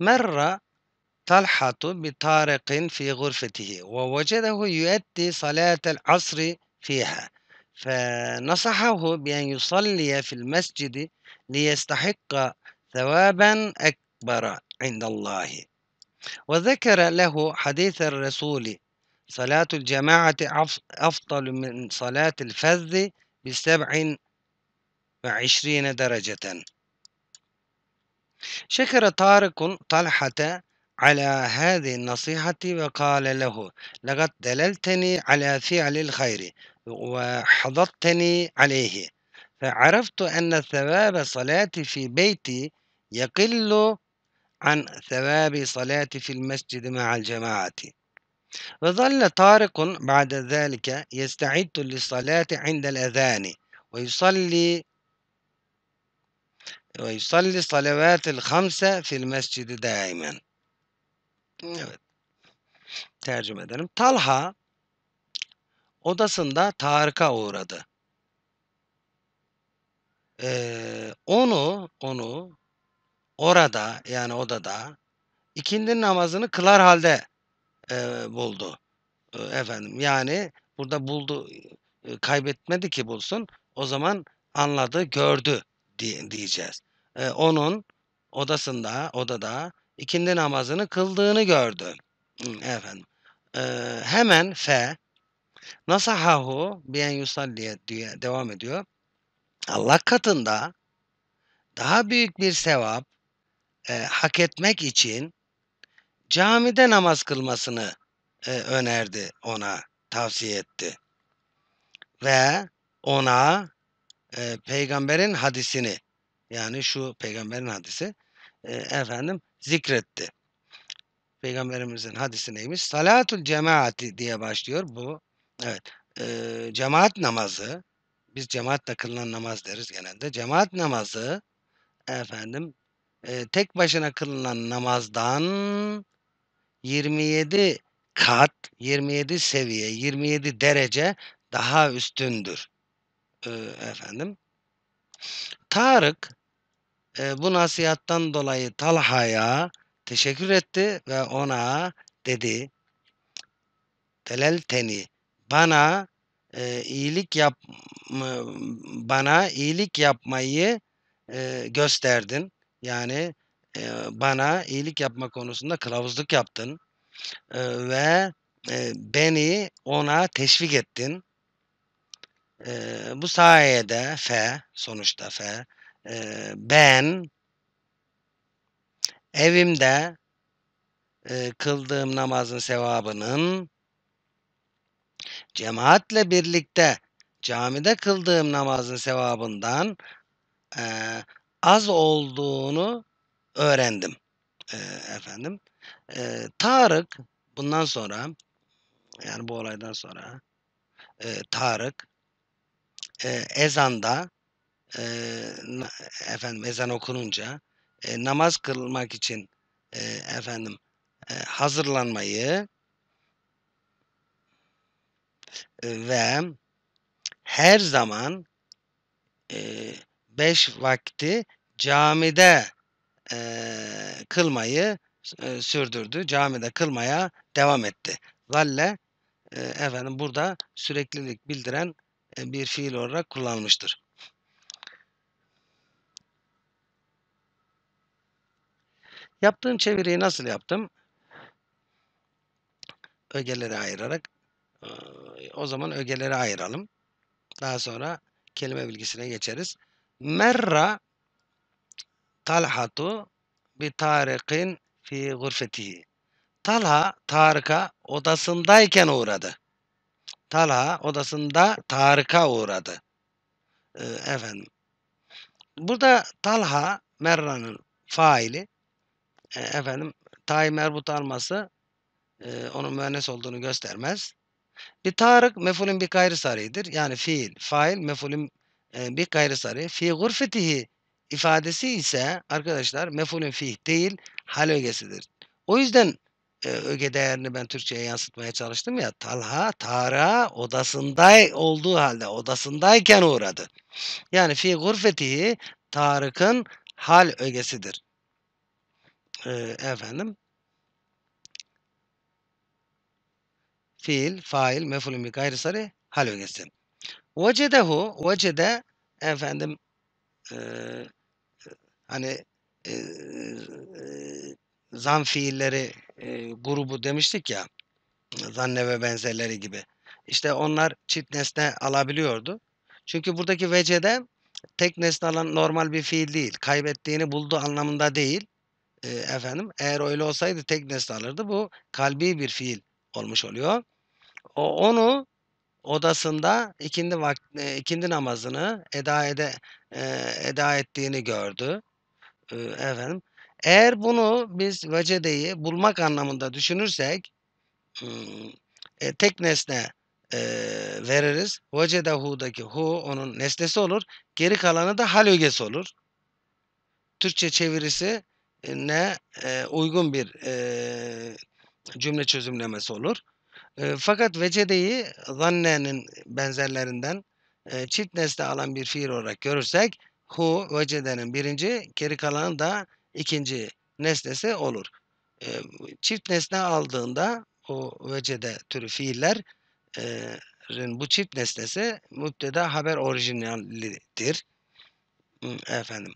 مر طلحة بطارق في غرفته ووجده يؤدي صلاة العصر فيها فنصحه بأن يصلي في المسجد ليستحق ثوابا أكبر عند الله وذكر له حديث الرسول صلاة الجماعة أفضل من صلاة الفذ بسبع وعشرين درجة شكر طارق طلحة على هذه النصيحة وقال له لقد دللتني على فعل الخير وحضضتني عليه فعرفت أن ثواب صلاتي في بيتي يقل عن ثواب صلاتي في المسجد مع الجماعة وظل طارق بعد ذلك يستعد للصلاة عند الأذان ويصلي ve yusalli salavetil hamse fil mescidi daimen. Evet. Tercüme edelim. Talha odasında Tarık'a uğradı. Ee, onu onu orada yani odada ikindi namazını kılar halde e, buldu. E, efendim yani burada buldu e, kaybetmedi ki bulsun. O zaman anladı, gördü diye, diyeceğiz e, onun odasında, odada ikindi namazını kıldığını gördü. Efendim. E, hemen fe nasahahu bi'en yusalliye diye devam ediyor. Allah katında daha büyük bir sevap e, hak etmek için camide namaz kılmasını e, önerdi ona, tavsiye etti. Ve ona e, peygamberin hadisini yani şu peygamberin hadisi e, efendim zikretti. Peygamberimizin hadisi neymiş? Salatul cemaati diye başlıyor bu. Evet. E, cemaat namazı biz cemaatle kılınan namaz deriz genelde. Cemaat namazı efendim e, tek başına kılınan namazdan 27 kat, 27 seviye, 27 derece daha üstündür. E, efendim. Tarık e, bu nasihattan dolayı Talha'ya teşekkür etti ve ona dedi telelteni bana e, iyilik yap bana iyilik yapmayı e, gösterdin. Yani e, bana iyilik yapma konusunda kılavuzluk yaptın e, ve e, beni ona teşvik ettin. E, bu sayede fe sonuçta fe ben evimde kıldığım namazın sevabının cemaatle birlikte camide kıldığım namazın sevabından az olduğunu öğrendim. efendim. Tarık bundan sonra yani bu olaydan sonra Tarık ezanda e, efendim ezan okununca e, namaz kılmak için e, efendim e, hazırlanmayı ve her zaman e, beş vakti camide e, kılmayı e, sürdürdü. Camide kılmaya devam etti. Zalle e, efendim burada süreklilik bildiren e, bir fiil olarak kullanmıştır. Yaptığım çeviriyi nasıl yaptım? Ögeleri ayırarak o zaman ögeleri ayıralım. Daha sonra kelime bilgisine geçeriz. Merra Talhatu bi Tarık'in fi gurfetihi. Talha Tarık'a odasındayken uğradı. Talha odasında Tarık'a uğradı. Ee, efendim. Burada Talha Merra'nın faili e, efendim Tayyip Erbut alması e, onun mühendis olduğunu göstermez. Bir tarık mefulün bir gayrı sarıdır. Yani fiil, fail mefulün e, bir gayrı sarı. Fi gurfetihi ifadesi ise arkadaşlar mefulün fiil değil hal ögesidir. O yüzden e, öge değerini ben Türkçe'ye yansıtmaya çalıştım ya. Talha, Tara odasınday olduğu halde odasındayken uğradı. Yani fi gurfetihi Tarık'ın hal ögesidir e, efendim fiil, fail, mefulun bir gayri sarı hal ögesi. Vecedehu, vecede efendim e, hani e, e, zan fiilleri e, grubu demiştik ya zanne ve benzerleri gibi. İşte onlar çift nesne alabiliyordu. Çünkü buradaki vecede tek nesne alan normal bir fiil değil. Kaybettiğini buldu anlamında değil e, efendim eğer öyle olsaydı tek nesne alırdı. Bu kalbi bir fiil olmuş oluyor. O, onu odasında ikindi vakti, e, ikindi namazını eda ede e, eda ettiğini gördü. E, efendim eğer bunu biz vecedeyi bulmak anlamında düşünürsek hmm, e, tek nesne e, veririz. Vecedehu'daki hu onun nesnesi olur. Geri kalanı da hal olur. Türkçe çevirisi ne e, uygun bir e, cümle çözümlemesi olur. E, fakat vecedeyi zannenin benzerlerinden e, çift nesne alan bir fiil olarak görürsek hu vecedenin birinci, geri kalanı da ikinci nesnesi olur. E, çift nesne aldığında o vecede türü fiillerin e, bu çift nesnesi müpteda haber orijinalidir. Efendim.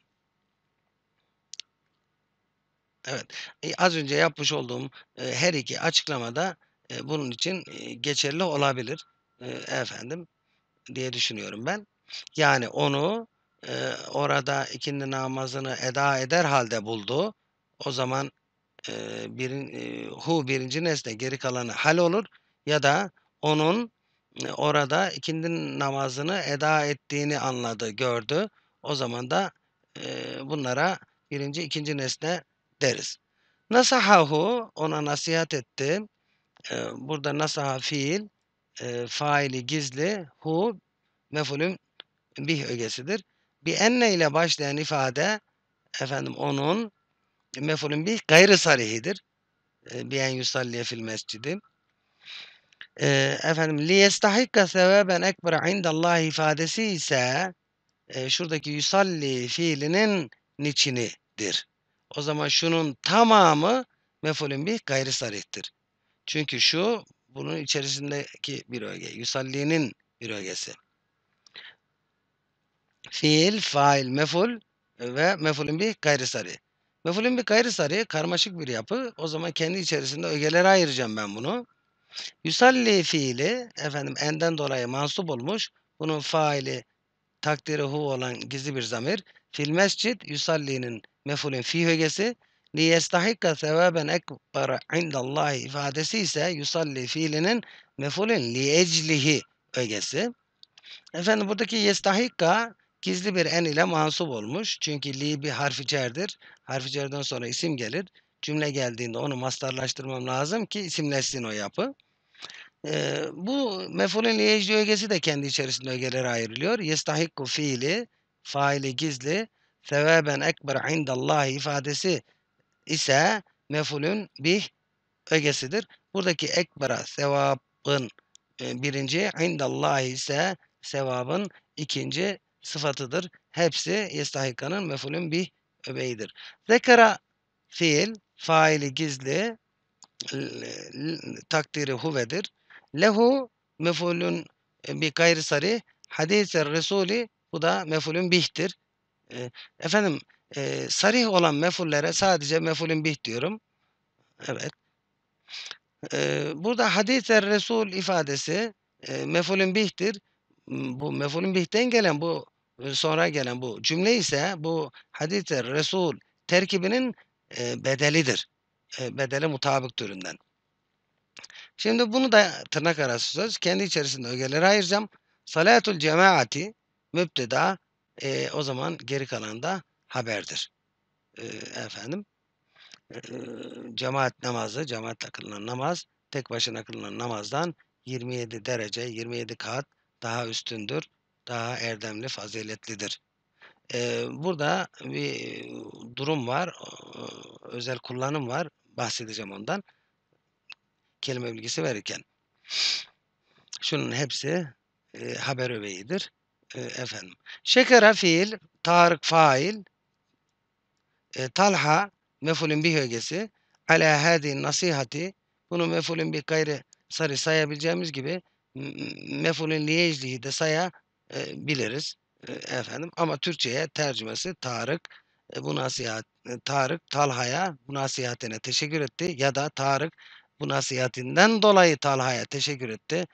Evet. E, az önce yapmış olduğum e, her iki açıklamada e, bunun için e, geçerli olabilir e, efendim diye düşünüyorum ben. Yani onu e, orada ikindi namazını eda eder halde buldu. O zaman e, birin, e, hu birinci nesne geri kalanı hal olur ya da onun e, orada ikindi namazını eda ettiğini anladı, gördü. O zaman da e, bunlara birinci, ikinci nesne deriz. Nasahahu ona nasihat etti. Ee, burada nasaha fiil, e, faili gizli, hu mefulün bih ögesidir. Bir enne ile başlayan ifade efendim onun mefulün bih gayrı sarihidir. E, Biyen yusalliye fil mescidi. E, efendim liyestahikka seveben ekber indallah ifadesi ise e, şuradaki yusalli fiilinin niçinidir. O zaman şunun tamamı mefulün bir gayri sarihtir. Çünkü şu bunun içerisindeki bir öge. Yusalli'nin bir ögesi. Fiil, fail, meful ve mefulün bir gayri sarih. Mefulün bir gayri sarih karmaşık bir yapı. O zaman kendi içerisinde ögelere ayıracağım ben bunu. Yusalli fiili efendim enden dolayı mansup olmuş. Bunun faili takdiri hu olan gizli bir zamir fil mescid yusallinin mefulün fi ögesi li yestahikka sevaben ekbara indallahi ifadesi ise yusalli fiilinin mefulün li eclihi ögesi. Efendim buradaki yestahikka gizli bir en ile mansup olmuş. Çünkü li bir harfi cerdir. Harfi cerden sonra isim gelir. Cümle geldiğinde onu mastarlaştırmam lazım ki isimleşsin o yapı. Ee, bu mefulün li ecli ögesi de kendi içerisinde ögelere ayrılıyor. Yestahikku fiili faili gizli seveben ekber indallah ifadesi ise mefulün bir ögesidir. Buradaki ekbera sevabın e, birinci indallah ise sevabın ikinci sıfatıdır. Hepsi yestahikanın mefulün bir öbeğidir. Zekara fiil faili gizli takdiri huvedir. Lehu mefulün e, bir gayri sarı hadis-i Resulü bu da mefulün bihtir. E, efendim e, sarih olan mefullere sadece mefulün bih diyorum. Evet. E, burada hadis-i resul ifadesi e, mefulün bihtir. Hmm, bu mefulün bihten gelen bu e, sonra gelen bu cümle ise bu hadis-i resul terkibinin e, bedelidir. E, bedele mutabık türünden. Şimdi bunu da tırnak arası söz kendi içerisinde ögelere ayıracağım. Salatul cemaati müpteda e, o zaman geri kalan da haberdir. E, efendim e, cemaat namazı, cemaatle kılınan namaz tek başına kılınan namazdan 27 derece, 27 kat daha üstündür, daha erdemli, faziletlidir. Ee, burada bir durum var, özel kullanım var, bahsedeceğim ondan. Kelime bilgisi verirken. Şunun hepsi e, haber öbeğidir. Ee, efendim. Şekera fiil, Tarık fail, e, Talha mefulün bir ögesi, ala hadi nasihati, bunu mefulün bir gayrı sarı sayabileceğimiz gibi mefulün liyeclihi de sayabiliriz. E, efendim ama Türkçe'ye tercümesi Tarık e, bu nasihat e, Tarık Talha'ya bu nasihatine teşekkür etti ya da Tarık bu nasihatinden dolayı Talha'ya teşekkür etti.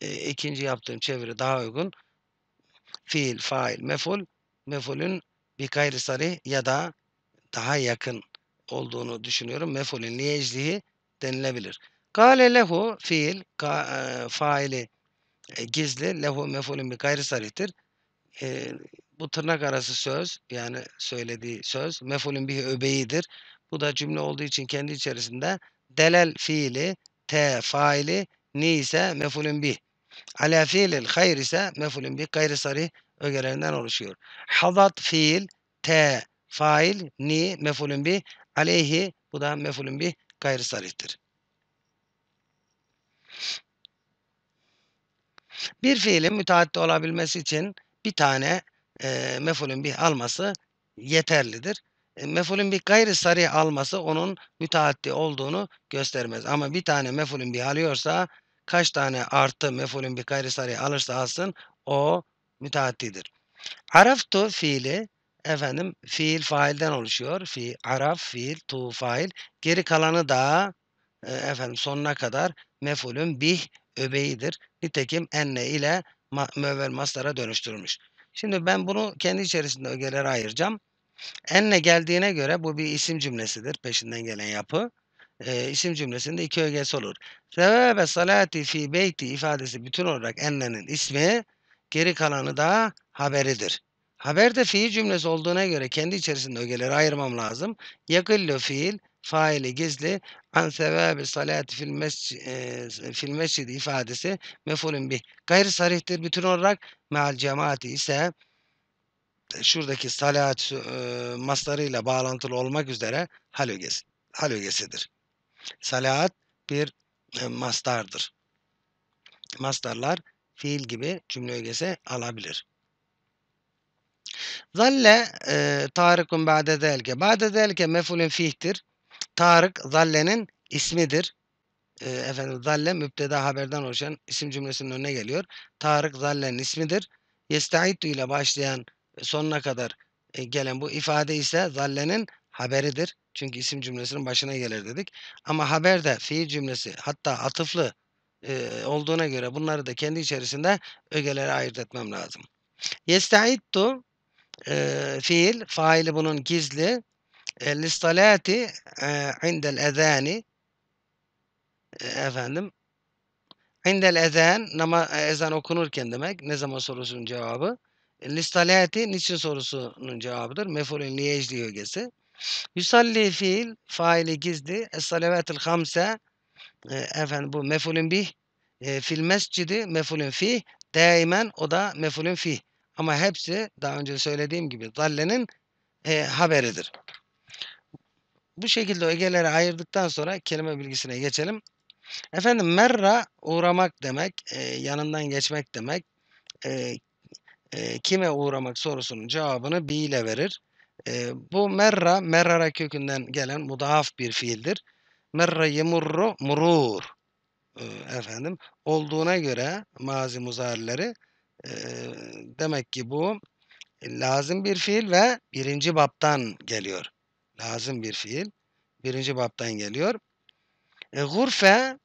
E, ikinci yaptığım çeviri daha uygun fiil, fail, meful, mefulün bir gayri sarih ya da daha yakın olduğunu düşünüyorum. Mefulün liyeclihi denilebilir. Kale lehu fiil, ka, e, faili e, gizli, lehu mefulün bir gayri sarihtir. E, bu tırnak arası söz yani söylediği söz mefulün bir öbeğidir. Bu da cümle olduğu için kendi içerisinde delel fiili, te faili, ni ise mefulün bir Ala fiilil hayr ise mefulün bir gayri sarih ögelerinden oluşuyor. Hazat fiil te fail ni mefulün bi aleyhi bu da mefulün bi gayri sarihtir. Bir fiilin müteaddi olabilmesi için bir tane e, mefulün bir alması yeterlidir. E, mefulün bir gayri sarih alması onun müteaddi olduğunu göstermez. Ama bir tane mefulün bir alıyorsa kaç tane artı mefulün bir gayri sarıya alırsa alsın o müteaddidir. Araftu fiili efendim fiil failden oluşuyor. Fi, araf, fiil, tu, fail. Geri kalanı da e, efendim sonuna kadar mefulün bih öbeğidir. Nitekim enne ile ma, mövel maslara dönüştürülmüş. Şimdi ben bunu kendi içerisinde ögelere ayıracağım. Enne geldiğine göre bu bir isim cümlesidir. Peşinden gelen yapı e, isim cümlesinde iki ögesi olur. Sevebe salati fi beyti ifadesi bütün olarak ennenin ismi, geri kalanı da haberidir. Haber de fiil cümlesi olduğuna göre kendi içerisinde ögeleri ayırmam lazım. Yakıllı fiil, faili gizli, an sebebi salati fil, mescid, e, fil mescidi ifadesi mefulün bih. Gayri sarihtir bütün olarak meal cemaati ise e, şuradaki salat e, maslarıyla bağlantılı olmak üzere hal ögesi, hal ögesidir. Salaat bir e, mastardır. Mastarlar fiil gibi cümle ögesi alabilir. Zalle e, Tarıkun ba'de delke. Ba'de delke mefulün fihtir. Tarık zallenin ismidir. E, efendim zalle müpteda haberden oluşan isim cümlesinin önüne geliyor. Tarık zallenin ismidir. Yestaiddu ile başlayan sonuna kadar e, gelen bu ifade ise zallenin haberidir. Çünkü isim cümlesinin başına gelir dedik. Ama haber de fiil cümlesi hatta atıflı e, olduğuna göre bunları da kendi içerisinde ögelere ayırt etmem lazım. Yestaiddu e, fiil, faili bunun gizli. E, listalati e, indel ezani e, efendim indel ezan nama, e, ezan okunurken demek. Ne zaman sorusunun cevabı. E, listalati niçin sorusunun cevabıdır. Mefulün liyecli ögesi. Yusalli fiil faili gizli. Es-salavetil hamse e, efendim bu mefulün bih e, fil mescidi mefulün fi daimen o da mefulün fi. Ama hepsi daha önce söylediğim gibi dallenin e, haberidir. Bu şekilde ögeleri ayırdıktan sonra kelime bilgisine geçelim. Efendim merra uğramak demek, e, yanından geçmek demek. E, e, kime uğramak sorusunun cevabını bi ile verir. E, bu merra, merrara kökünden gelen mudaaf bir fiildir. Merra yemurru murur. E, efendim olduğuna göre mazi muzarileri e, demek ki bu lazım bir fiil ve birinci baptan geliyor. Lazım bir fiil. Birinci baptan geliyor. E, gurfe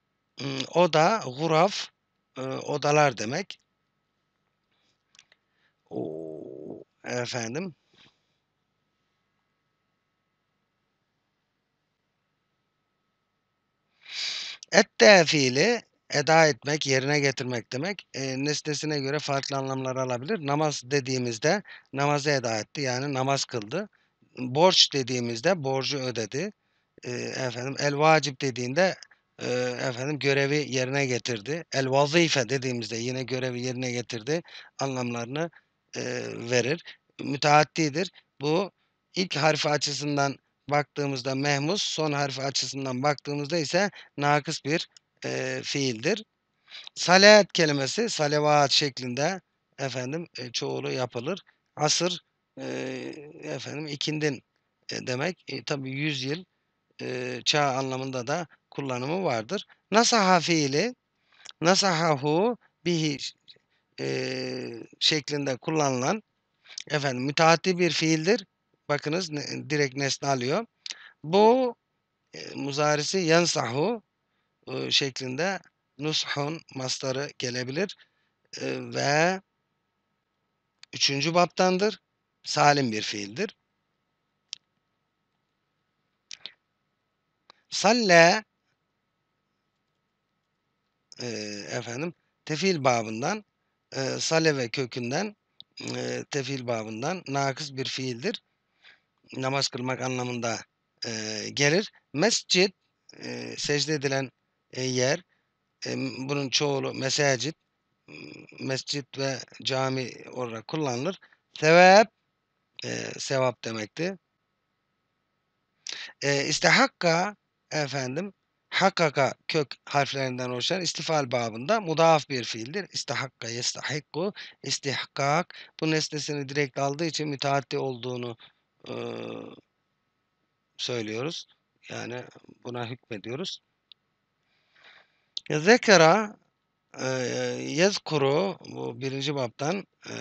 oda, guraf e, odalar demek. O, efendim Ette fiili eda etmek, yerine getirmek demek. E, nesnesine göre farklı anlamlar alabilir. Namaz dediğimizde namazı eda etti yani namaz kıldı. Borç dediğimizde borcu ödedi. E, efendim el vacip dediğinde e, efendim görevi yerine getirdi. El vazife dediğimizde yine görevi yerine getirdi anlamlarını e, verir. Müteaddidir. Bu ilk harfi açısından baktığımızda mehmus, son harfi açısından baktığımızda ise nakıs bir e, fiildir. Salavat kelimesi salavat şeklinde efendim e, çoğulu yapılır. Asır e, efendim ikindin e, demek. E, tabii yüzyıl e, çağ anlamında da kullanımı vardır. Nasaha fiili nasahahu bir e, şeklinde kullanılan efendim müteaddi bir fiildir. Bakınız direkt nesne alıyor. Bu e, muzarisi yensahu e, şeklinde nushun mastarı gelebilir e, ve üçüncü baptandır. Salim bir fiildir. Salle e, efendim tefil babından e, sale ve kökünden e, tefil babından nakıs bir fiildir namaz kılmak anlamında e, gelir. Mescid e, secde edilen e, yer e, bunun çoğulu mesacit mescid ve cami olarak kullanılır. Sevap e, sevap demekti. E, istihakka efendim hakaka kök harflerinden oluşan istifal babında mudaaf bir fiildir. İstihakka, yestahikku, istihkak. Bu nesnesini direkt aldığı için müteaddi olduğunu e, söylüyoruz. Yani buna hükmediyoruz. Zekera e, yezkuru bu birinci baptan e,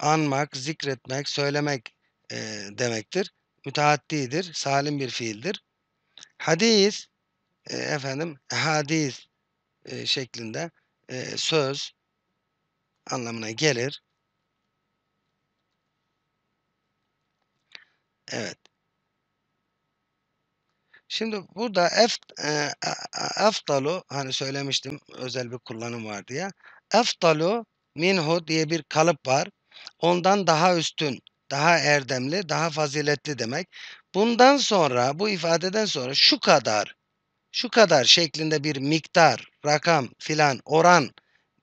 anmak, zikretmek, söylemek e, demektir. Müteaddidir, salim bir fiildir. Hadis e, efendim hadis e, şeklinde e, söz anlamına gelir. Evet. Şimdi burada eft eee, a hani söylemiştim özel bir kullanım var diye. Efdalu minhu diye bir kalıp var. Ondan daha üstün, daha erdemli, daha faziletli demek. Bundan sonra bu ifadeden sonra şu kadar, şu kadar şeklinde bir miktar, rakam filan oran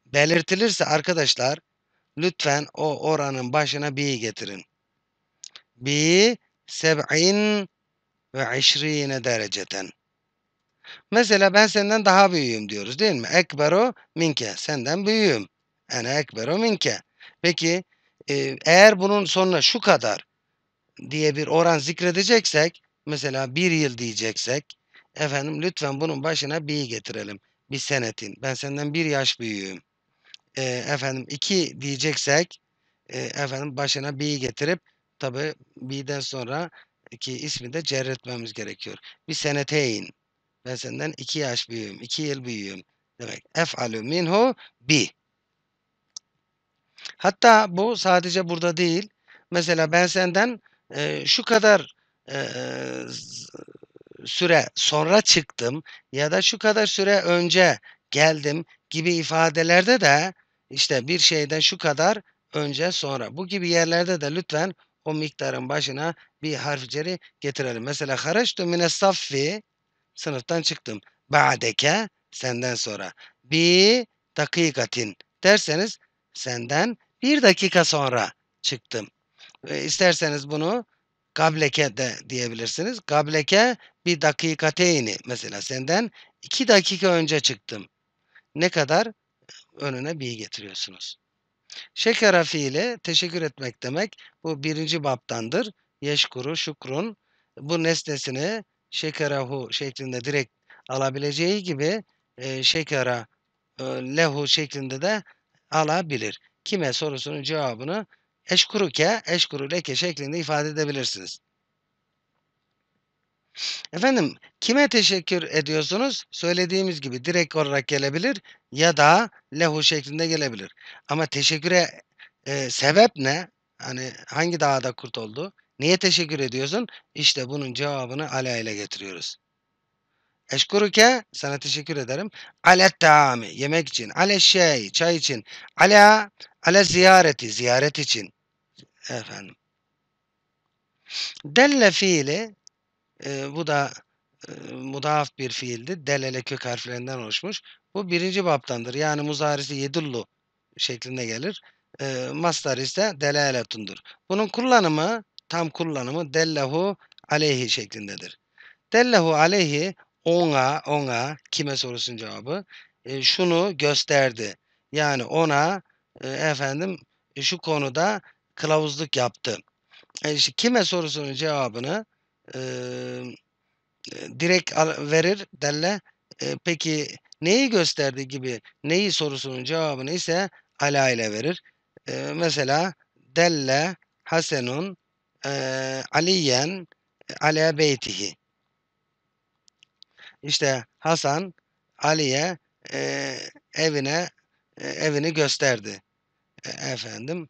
belirtilirse arkadaşlar lütfen o oranın başına bi'yi getirin. Bi'yi seb'in ve işrine dereceten. Mesela ben senden daha büyüğüm diyoruz değil mi? Ekberu minke. Senden büyüğüm. Ene ekberu minke. Peki e, eğer bunun sonuna şu kadar diye bir oran zikredeceksek mesela bir yıl diyeceksek efendim lütfen bunun başına bir getirelim. Bir senetin. Ben senden bir yaş büyüğüm. E, efendim iki diyeceksek e, efendim başına bir getirip Tabi B'den sonra ki ismi de cerretmemiz gerekiyor. Bir seneteyn. Ben senden iki yaş büyüğüm, iki yıl büyüğüm demek. Ef'alü minhu bi. Hatta bu sadece burada değil. Mesela ben senden e, şu kadar e, süre sonra çıktım ya da şu kadar süre önce geldim gibi ifadelerde de işte bir şeyden şu kadar önce sonra bu gibi yerlerde de lütfen o miktarın başına bir harf ceri getirelim. Mesela haraçtu mine saffi sınıftan çıktım. Ba'deke senden sonra. Bi dakikatin derseniz senden bir dakika sonra çıktım. E, isterseniz bunu gableke de diyebilirsiniz. Gableke bir dakikateyni mesela senden iki dakika önce çıktım. Ne kadar önüne bir getiriyorsunuz. Şekera fiili teşekkür etmek demek. Bu birinci baptandır. Yeşkuru, şükrun. Bu nesnesini şekerahu şeklinde direkt alabileceği gibi e, şekera e, lehu şeklinde de alabilir. Kime sorusunun cevabını eşkuruke, eşkuru leke şeklinde ifade edebilirsiniz. Efendim kime teşekkür ediyorsunuz? Söylediğimiz gibi direkt olarak gelebilir ya da lehu şeklinde gelebilir. Ama teşekküre e, sebep ne? Hani hangi dağda kurt oldu? Niye teşekkür ediyorsun? İşte bunun cevabını ala ile getiriyoruz. Eşkuruke sana teşekkür ederim. Ale taami yemek için. Ale şey çay için. Ale ala ziyareti ziyaret için. Efendim. Delle fiili e, bu da e, mudaaf bir fiildi. Delele kök harflerinden oluşmuş. Bu birinci babtandır. Yani muzarisi yedullu şeklinde gelir. E, mastar ise delaletundur. Bunun kullanımı, tam kullanımı dellehu aleyhi şeklindedir. Dellehu aleyhi ona, ona, kime sorusun cevabı, e, şunu gösterdi. Yani ona e, efendim şu konuda kılavuzluk yaptı. E, işte kime sorusunun cevabını e, direkt verir delle. E, peki neyi gösterdi gibi neyi sorusunun cevabını ise ala ile verir. E, mesela delle Hasenun e, Aliyen ale beytihi. İşte Hasan Ali'ye e, evine e, evini gösterdi. E, efendim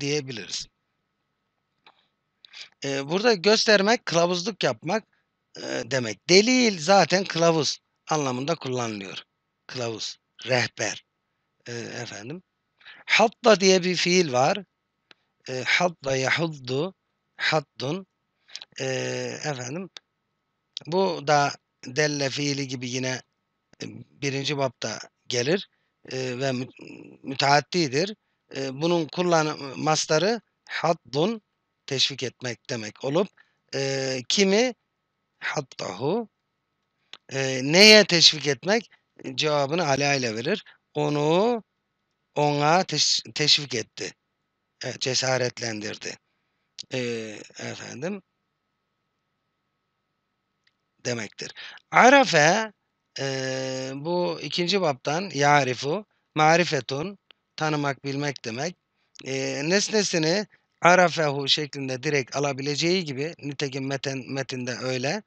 diyebiliriz. Eee, burada göstermek, kılavuzluk yapmak, eee, demek. Delil zaten kılavuz anlamında kullanılıyor. Kılavuz, rehber, eee, efendim. hatta diye bir fiil var. Eee, hadda yahuddu, haddun. Eee, efendim, bu da delle fiili gibi yine, birinci 1. gelir, eee, ve mü müteaddidir. Eee, bunun kullanı masdarı haddun teşvik etmek demek olup e, kimi hattahu e, neye teşvik etmek cevabını ala ile verir. Onu ona teş, teşvik etti. Evet, cesaretlendirdi. E, efendim demektir. Arafe e, bu ikinci baptan yarifu marifetun tanımak bilmek demek. E, nesnesini arafehu şeklinde direkt alabileceği gibi nitekim metin, metinde öyle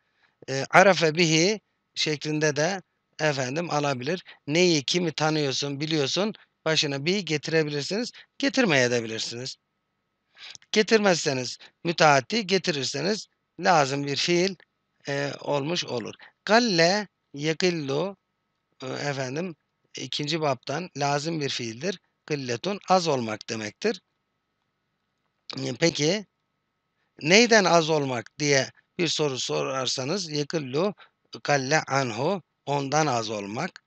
e, arafe bihi şeklinde de efendim alabilir. Neyi kimi tanıyorsun biliyorsun başına bir getirebilirsiniz getirmeye de bilirsiniz. Getirmezseniz müteaddi getirirseniz lazım bir fiil e, olmuş olur. Galle yakillu e, efendim ikinci baptan lazım bir fiildir. Gılletun az olmak demektir. Peki neyden az olmak diye bir soru sorarsanız yekillu kalle anhu ondan az olmak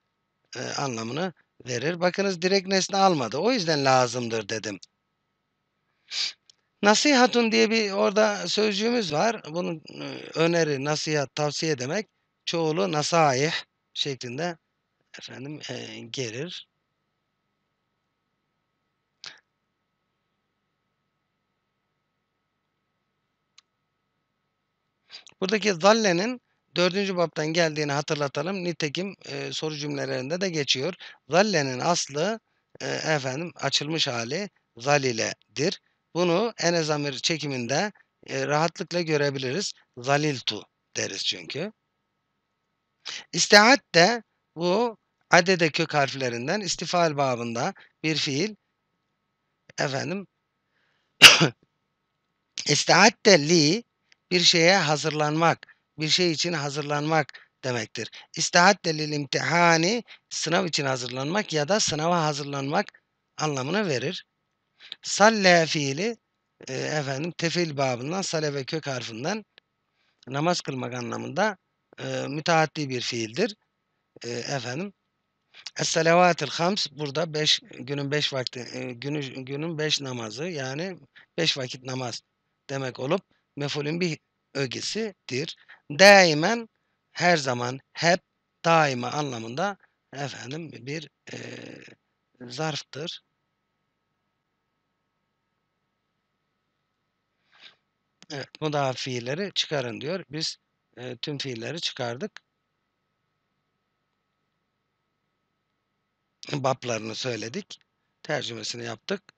e, anlamını verir. Bakınız direkt nesne almadı. O yüzden lazımdır dedim. Nasihatun diye bir orada sözcüğümüz var. Bunun öneri, nasihat, tavsiye demek. Çoğulu nasaih şeklinde efendim e, gelir. Buradaki zallenin dördüncü baptan geldiğini hatırlatalım. Nitekim e, soru cümlelerinde de geçiyor. Zallenin aslı e, efendim açılmış hali zaliledir. Bunu en zamir çekiminde e, rahatlıkla görebiliriz. Zaliltu deriz çünkü. İstihat de bu adede kök harflerinden istifal babında bir fiil efendim istihat de li bir şeye hazırlanmak, bir şey için hazırlanmak demektir. İstihat delil imtihani sınav için hazırlanmak ya da sınava hazırlanmak anlamına verir. Salle fiili e, efendim tefil babından sale ve kök harfinden namaz kılmak anlamında e, müteaddi bir fiildir. E, efendim Es-salavatil hams burada beş, günün beş vakti, e, günü, günün beş namazı yani beş vakit namaz demek olup mef'ulün bir ögesidir. Daimen her zaman hep daima anlamında efendim bir e, zarftır. Evet, mudaf fiilleri çıkarın diyor. Biz e, tüm fiilleri çıkardık. Baplarını söyledik. Tercümesini yaptık.